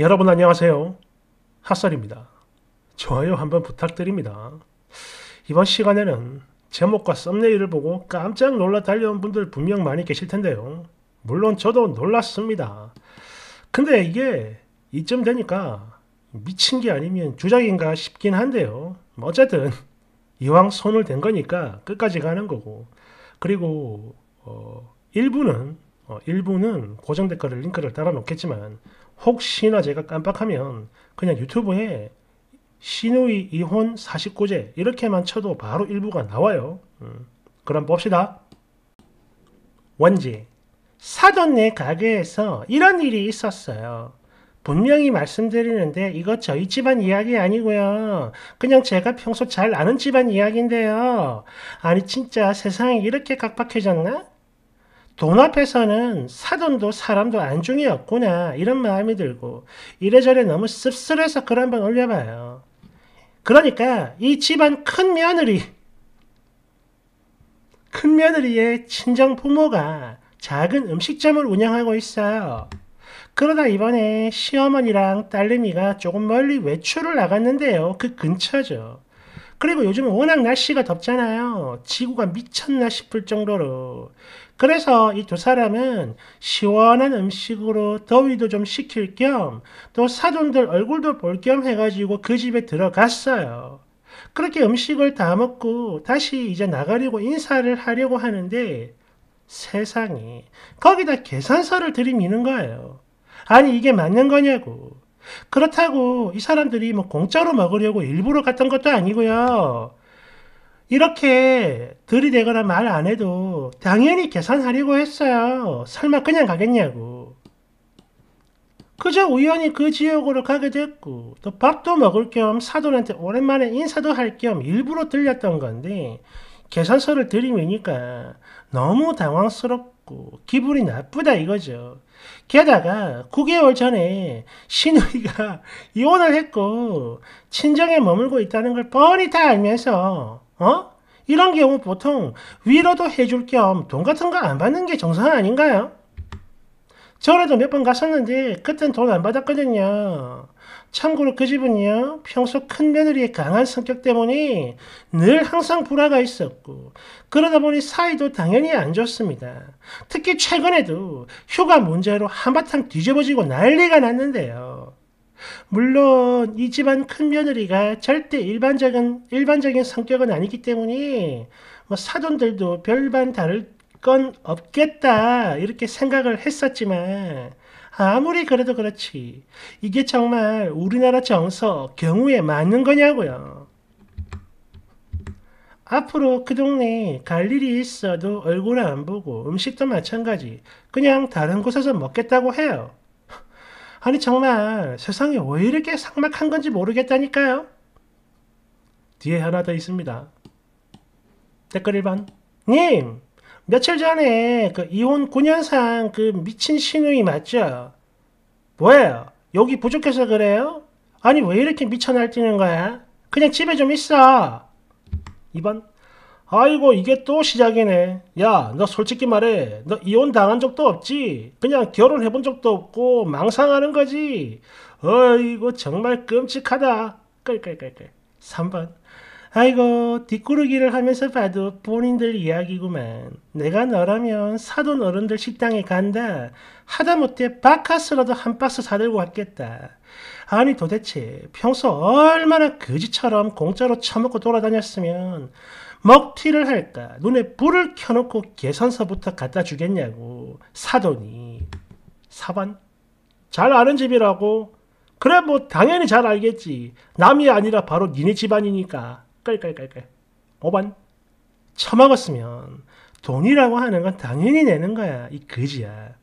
여러분 안녕하세요. 핫설입니다. 좋아요 한번 부탁드립니다. 이번 시간에는 제목과 썸네일을 보고 깜짝 놀라 달려온 분들 분명 많이 계실 텐데요. 물론 저도 놀랐습니다. 근데 이게 이쯤 되니까 미친 게 아니면 주작인가 싶긴 한데요. 어쨌든 이왕 손을 댄 거니까 끝까지 가는 거고 그리고 어, 일부는 어, 일부는 고정 댓글을 링크를 따라 놓겠지만 혹시나 제가 깜빡하면 그냥 유튜브에 신우이 이혼 49제 이렇게만 쳐도 바로 일부가 나와요. 음, 그럼 봅시다. 원지 사돈네 가게에서 이런 일이 있었어요. 분명히 말씀드리는데 이거 저희 집안 이야기 아니고요. 그냥 제가 평소 잘 아는 집안 이야기인데요. 아니 진짜 세상이 이렇게 각박해졌나? 돈 앞에서는 사돈도 사람도 안중이 었구나 이런 마음이 들고 이래저래 너무 씁쓸해서 글 한번 올려봐요. 그러니까 이 집안 큰 며느리 큰 며느리의 친정 부모가 작은 음식점을 운영하고 있어요. 그러다 이번에 시어머니랑 딸내미가 조금 멀리 외출을 나갔는데요. 그 근처죠. 그리고 요즘에 워낙 날씨가 덥잖아요. 지구가 미쳤나 싶을 정도로. 그래서 이 두 사람은 시원한 음식으로 더위도 좀 식힐 겸 또 사돈들 얼굴도 볼 겸 해가지고 그 집에 들어갔어요. 그렇게 음식을 다 먹고 다시 이제 나가려고 인사를 하려고 하는데 세상에 거기다 계산서를 들이미는 거예요. 아니 이게 맞는 거냐고. 그렇다고 이 사람들이 뭐 공짜로 먹으려고 일부러 갔던 것도 아니고요. 이렇게 들이대거나 말 안 해도 당연히 계산하려고 했어요. 설마 그냥 가겠냐고. 그저 우연히 그 지역으로 가게 됐고 또 밥도 먹을 겸 사돈한테 오랜만에 인사도 할 겸 일부러 들렸던 건데 계산서를 들이미니까 너무 당황스럽고 기분이 나쁘다 이거죠. 게다가 9개월 전에 신우이가 이혼을 했고 친정에 머물고 있다는 걸 뻔히 다 알면서 어? 이런 경우 보통 위로도 해줄 겸 돈 같은 거 안 받는 게 정상 아닌가요? 저라도 몇 번 갔었는데 그땐 돈 안 받았거든요. 참고로 그 집은요, 평소 큰 며느리의 강한 성격 때문에 늘 항상 불화가 있었고, 그러다 보니 사이도 당연히 안 좋습니다. 특히 최근에도 휴가 문제로 한바탕 뒤집어지고 난리가 났는데요. 물론 이 집안 큰 며느리가 절대 일반적인 일반적인 성격은 아니기 때문에 뭐 사돈들도 별반 다를 건 없겠다 이렇게 생각을 했었지만 아무리 그래도 그렇지. 이게 정말 우리나라 정서 경우에 맞는 거냐고요. 앞으로 그 동네 갈 일이 있어도 얼굴 안 보고 음식도 마찬가지. 그냥 다른 곳에서 먹겠다고 해요. 아니 정말 세상이 왜 이렇게 삭막한 건지 모르겠다니까요. 뒤에 하나 더 있습니다. 댓글 1번. 님! 며칠 전에 그 이혼 9년상 그 미친 신우이 맞죠? 뭐예요? 여기 부족해서 그래요? 아니 왜 이렇게 미쳐 날뛰는 거야? 그냥 집에 좀 있어. 2번 아이고 이게 또 시작이네. 야 너 솔직히 말해. 너 이혼 당한 적도 없지. 그냥 결혼해본 적도 없고 망상하는 거지. 어이구 정말 끔찍하다. 끌끌끌끌. 3번 아이고 뒷구르기를 하면서 봐도 본인들 이야기구만. 내가 너라면 사돈 어른들 식당에 간다. 하다못해 바카스라도 한 박스 사들고 왔겠다. 아니 도대체 평소 얼마나 거지처럼 공짜로 처먹고 돌아다녔으면 먹튀를 할까 눈에 불을 켜놓고 계산서부터 갖다 주겠냐고 사돈이 사반 잘 아는 집이라고 그래 뭐 당연히 잘 알겠지 남이 아니라 바로 니네 집안이니까 깔깔깔깔 5번 처먹었으면 돈이라고 하는 건 당연히 내는 거야. 이 거지야.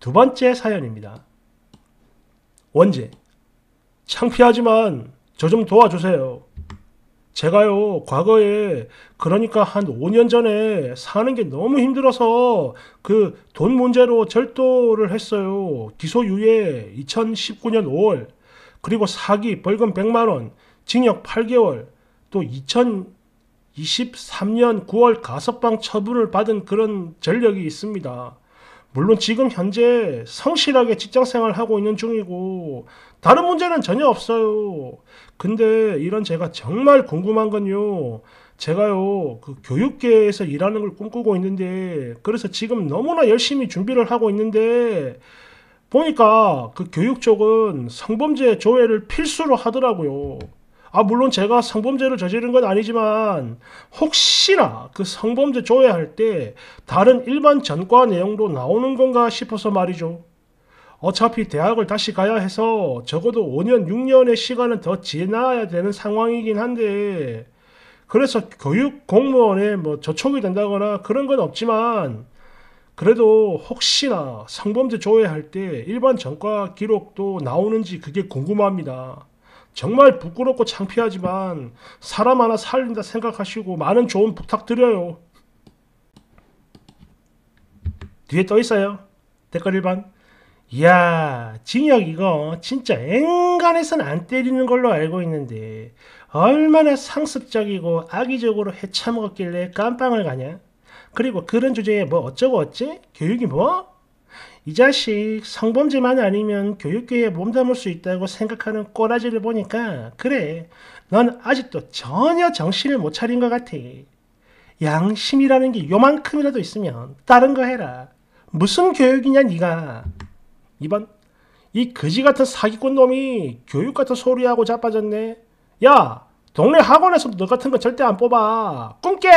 두 번째 사연입니다. 원재 창피하지만 저 좀 도와주세요. 제가요 과거에 그러니까 한 5년 전에 사는 게 너무 힘들어서 그 돈 문제로 절도를 했어요. 기소유예 2019년 5월 그리고 사기 벌금 100만원 징역 8개월 또 2023년 9월 가석방 처분을 받은 그런 전력이 있습니다. 물론 지금 현재 성실하게 직장생활 하고 있는 중이고 다른 문제는 전혀 없어요. 근데 이런 제가 정말 궁금한 건요. 제가요 그 교육계에서 일하는 걸 꿈꾸고 있는데 그래서 지금 너무나 열심히 준비를 하고 있는데 보니까 그 교육 쪽은 성범죄 조회를 필수로 하더라고요. 아 물론 제가 성범죄를 저지른 건 아니지만 혹시나 그 성범죄 조회할 때 다른 일반 전과 내용도 나오는 건가 싶어서 말이죠. 어차피 대학을 다시 가야 해서 적어도 5년, 6년의 시간은 더 지나야 되는 상황이긴 한데 그래서 교육 공무원에 뭐 저촉이 된다거나 그런 건 없지만 그래도 혹시나 성범죄 조회할 때 일반 전과 기록도 나오는지 그게 궁금합니다. 정말 부끄럽고 창피하지만 사람 하나 살린다 생각하시고 많은 조언 부탁드려요. 뒤에 떠 있어요. 댓글 1번. 야 징역 이거 진짜 앵간해선 안 때리는 걸로 알고 있는데 얼마나 상습적이고 악의적으로 해쳐먹었길래 깜빵을 가냐? 그리고 그런 주제에 뭐 어쩌고 어째? 교육이 뭐? 이 자식 성범죄만 아니면 교육계에 몸담을 수 있다고 생각하는 꼬라지를 보니까 그래 넌 아직도 전혀 정신을 못 차린 것 같아. 양심이라는 게 요만큼이라도 있으면 다른 거 해라. 무슨 교육이냐 네가. 2번 이 거지 같은 사기꾼 놈이 교육 같은 소리하고 자빠졌네. 야 동네 학원에서 너 같은 거 절대 안 뽑아. 꿈깨.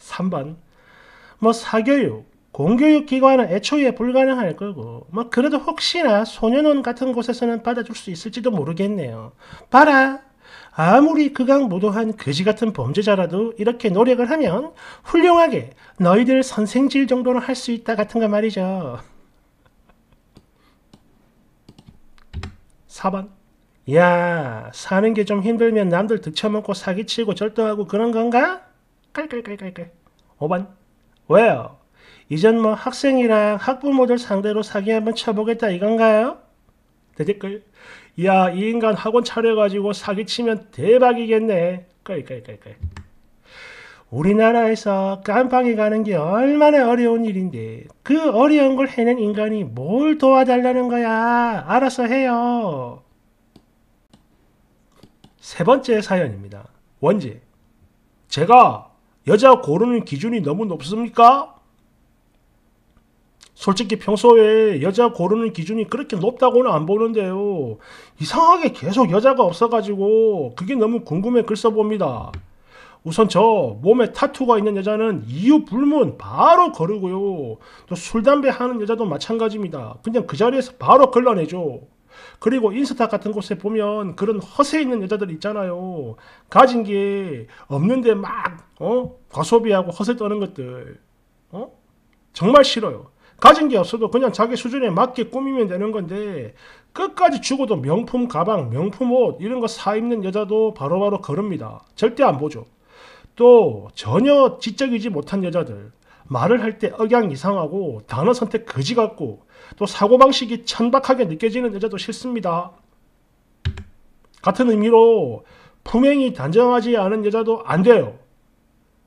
3번 뭐 사교육 공교육기관은 애초에 불가능할 거고 뭐 그래도 혹시나 소년원 같은 곳에서는 받아줄 수 있을지도 모르겠네요. 봐라! 아무리 극악무도한 거지 같은 범죄자라도 이렇게 노력을 하면 훌륭하게 너희들 선생질 정도는 할 수 있다 같은 거 말이죠. 4번 야 사는 게 좀 힘들면 남들 득쳐먹고 사기치고 절도하고 그런 건가? 깔깔깔깔깔 5번 왜요? 이젠뭐 학생이랑 학부모들 상대로 사기 한번 쳐보겠다 이건가요? 댓글야이 인간 학원 차려가지고 사기치면 대박이겠네 깔깔깔깔 우리나라에서 깜빵에 가는 게 얼마나 어려운 일인데 그 어려운 걸 해낸 인간이 뭘 도와달라는 거야 알아서 해요 세 번째 사연입니다 원지 제가 여자 고르는 기준이 너무 높습니까? 솔직히 평소에 여자 고르는 기준이 그렇게 높다고는 안 보는데요. 이상하게 계속 여자가 없어가지고 그게 너무 궁금해 글 써봅니다. 우선 저 몸에 타투가 있는 여자는 이유 불문 바로 거르고요. 또 술 담배 하는 여자도 마찬가지입니다. 그냥 그 자리에서 바로 걸러내죠. 그리고 인스타 같은 곳에 보면 그런 허세 있는 여자들 있잖아요. 가진 게 없는데 막 어? 과소비하고 허세 떠는 것들. 어? 정말 싫어요. 가진 게 없어도 그냥 자기 수준에 맞게 꾸미면 되는 건데 끝까지 죽어도 명품 가방, 명품 옷 이런 거 사 입는 여자도 바로바로 걸읍니다. 절대 안 보죠. 또 전혀 지적이지 못한 여자들 말을 할 때 억양 이상하고 단어 선택 거지 같고 또 사고방식이 천박하게 느껴지는 여자도 싫습니다. 같은 의미로 품행이 단정하지 않은 여자도 안 돼요.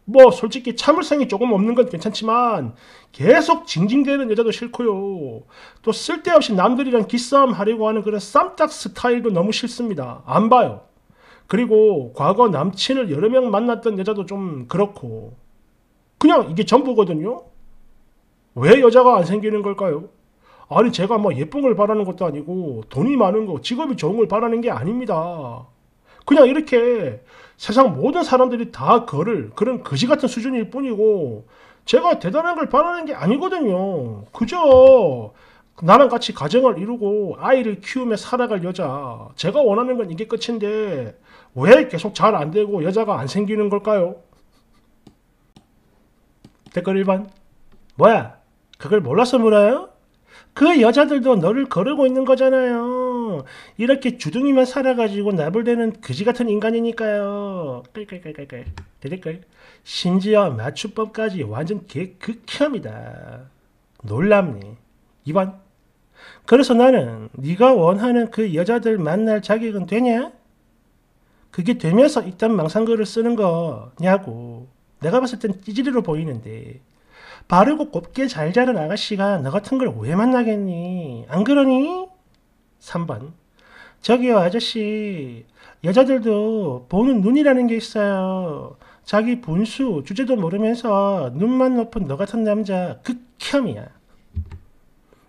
뭐 솔직히 참을성이 조금 없는 건 괜찮지만 계속 징징대는 여자도 싫고요. 또 쓸데없이 남들이랑 기싸움 하려고 하는 그런 쌈딱 스타일도 너무 싫습니다. 안 봐요. 그리고 과거 남친을 여러 명 만났던 여자도 좀 그렇고 그냥 이게 전부거든요. 왜 여자가 안 생기는 걸까요? 아니 제가 뭐 예쁜 걸 바라는 것도 아니고 돈이 많은 거 직업이 좋은 걸 바라는 게 아닙니다. 그냥 이렇게 세상 모든 사람들이 다 그를 그런 거지 같은 수준일 뿐이고 제가 대단한 걸 바라는 게 아니거든요. 그저 나랑 같이 가정을 이루고 아이를 키우며 살아갈 여자 제가 원하는 건 이게 끝인데 왜 계속 잘 안 되고 여자가 안 생기는 걸까요? 댓글 1번 뭐야 그걸 몰라서 물어요? 그 여자들도 너를 거르고 있는 거잖아요. 이렇게 주둥이만 살아가지고 나불대는 그지 같은 인간이니까요. 깔깔깔깔깔. 심지어 맞춤법까지 완전 개극혐이다. 놀랍니. 2번. 그래서 나는 네가 원하는 그 여자들 만날 자격은 되냐? 그게 되면서 이딴 망상글을 쓰는 거냐고. 내가 봤을 땐 찌질이로 보이는데 바르고 곱게 잘 자란 아가씨가 너 같은 걸 왜 만나겠니? 안 그러니? 3번. 저기요, 아저씨. 여자들도 보는 눈이라는 게 있어요. 자기 분수, 주제도 모르면서 눈만 높은 너 같은 남자 극혐이야.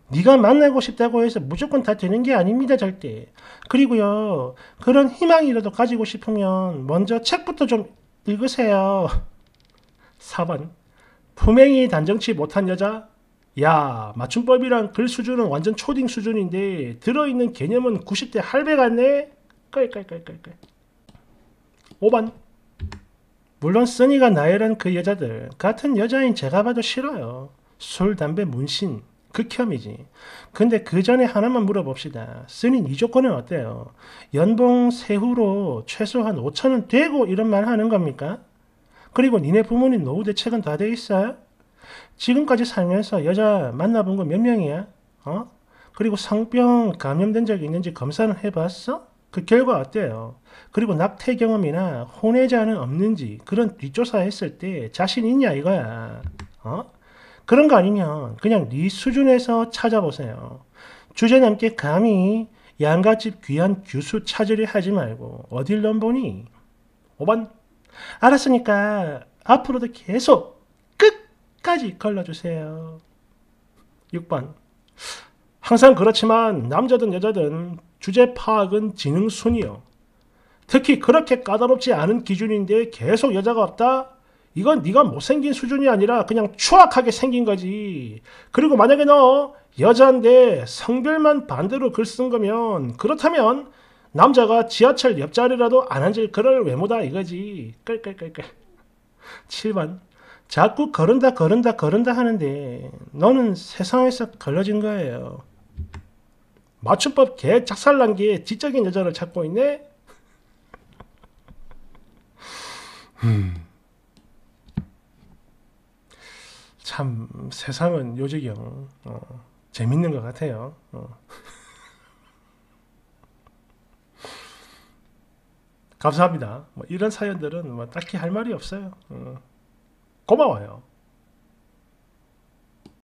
네가 만나고 싶다고 해서 무조건 다 되는 게 아닙니다, 절대. 그리고요, 그런 희망이라도 가지고 싶으면 먼저 책부터 좀 읽으세요. 4번. 품행이 단정치 못한 여자 야 맞춤법이랑 글 수준은 완전 초딩 수준인데 들어있는 개념은 90대 할배 같네? 깔깔깔깔깔 5번 물론 써니가 나열한 그 여자들 같은 여자인 제가 봐도 싫어요 술, 담배, 문신 극혐이지 근데 그 전에 하나만 물어봅시다 쓰닌 이 조건은 어때요? 연봉 세후로 최소한 5천원 되고 이런 말 하는 겁니까? 그리고 니네 부모님 노후 대책은 다 돼 있어요? 지금까지 살면서 여자 만나본 거 몇 명이야? 어? 그리고 상병 감염된 적이 있는지 검사는 해봤어? 그 결과 어때요? 그리고 낙태 경험이나 혼외자는 없는지 그런 뒷조사했을 때 자신 있냐 이거야. 어? 그런 거 아니면 그냥 네 수준에서 찾아보세요. 주제넘게 감히 양가집 귀한 규수 찾으려 하지 말고 어딜 넘보니? 5번 알았으니까 앞으로도 계속 끝까지 걸러주세요. 6번 항상 그렇지만 남자든 여자든 주제 파악은 지능 순이요. 특히 그렇게 까다롭지 않은 기준인데 계속 여자가 없다? 이건 네가 못생긴 수준이 아니라 그냥 추악하게 생긴 거지. 그리고 만약에 너 여자인데 성별만 반대로 글 쓴 거면 그렇다면 남자가 지하철 옆자리라도 안 앉을 그럴 외모다 이거지. 끌끌끌끌. 7번 자꾸 걸은다 걸은다 걸은다 하는데 너는 세상에서 걸러진 거예요. 맞춤법 개 작살난 게 지적인 여자를 찾고 있네? 음. 참 세상은 요지경 어, 재밌는 것 같아요. 어. 감사합니다. 뭐 이런 사연들은 뭐 딱히 할 말이 없어요. 어. 고마워요.